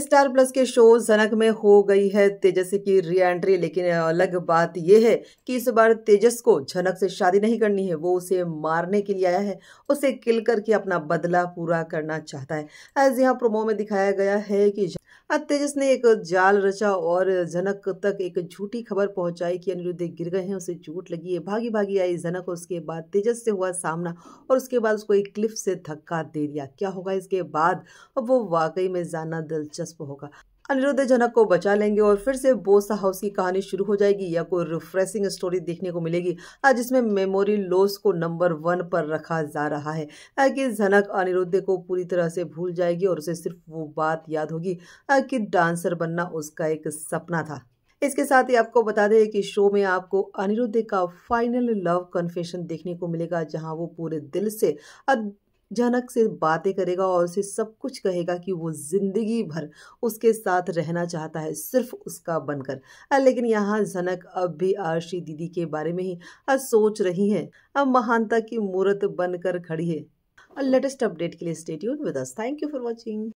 star Plus के show Janak में हो गई है तेजस की री एंट्री लेकिन अलग बात यह है कि इस बार तेजस को झनक से शादी नहीं करनी है वो उसे मारने के लिए आया है उसे किल करके अपना बदला पूरा करना चाहता है एज यहाँ प्रोमो में दिखाया गया है कि तेजस ने एक जाल रचा और जनक तक एक झूठी खबर पहुंचाई कि अनिरुद्ध गिर गए हैं उसे चोट लगी है भागी भागी आई और उसके बाद तेजस से हुआ सामना और उसके बाद उसको एक क्लिफ से धक्का दे दिया क्या होगा इसके बाद अब वो वाकई में जानना दिलचस्प होगा अनिरुद्ध जनक को बचा लेंगे और फिर से बोसा हाउस की कहानी शुरू हो जाएगी या कोई रिफ्रेशिंग स्टोरी देखने को मिलेगी जिसमें मेमोरी लॉस को नंबर वन पर रखा जा रहा है कि जनक अनिरुद्ध को पूरी तरह से भूल जाएगी और उसे सिर्फ वो बात याद होगी कि डांसर बनना उसका एक सपना था इसके साथ ही आपको बता दें कि शो में आपको अनिरुद्ध का फाइनल लव कन्फेशन देखने को मिलेगा जहां वो पूरे दिल से जनक से बातें करेगा और उसे सब कुछ कहेगा कि वो ज़िंदगी भर उसके साथ रहना चाहता है सिर्फ उसका बनकर लेकिन यहाँ जनक अब भी आरशी दीदी के बारे में ही सोच रही है अब महानता की मूर्त बनकर खड़ी है लेटेस्ट अपडेट के लिए stay with us thank you for watching